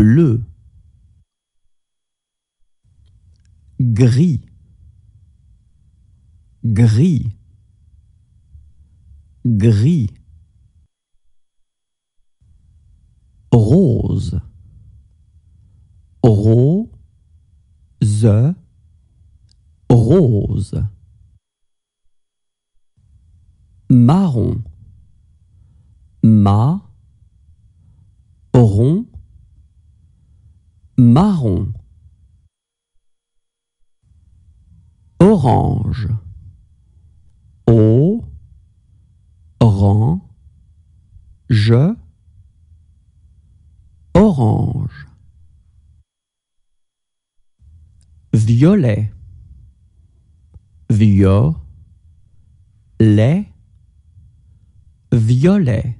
bleu, gris, gris, gris, rose, rose, rose, marron, ma, rond, marron orange o je, orange violet violet violet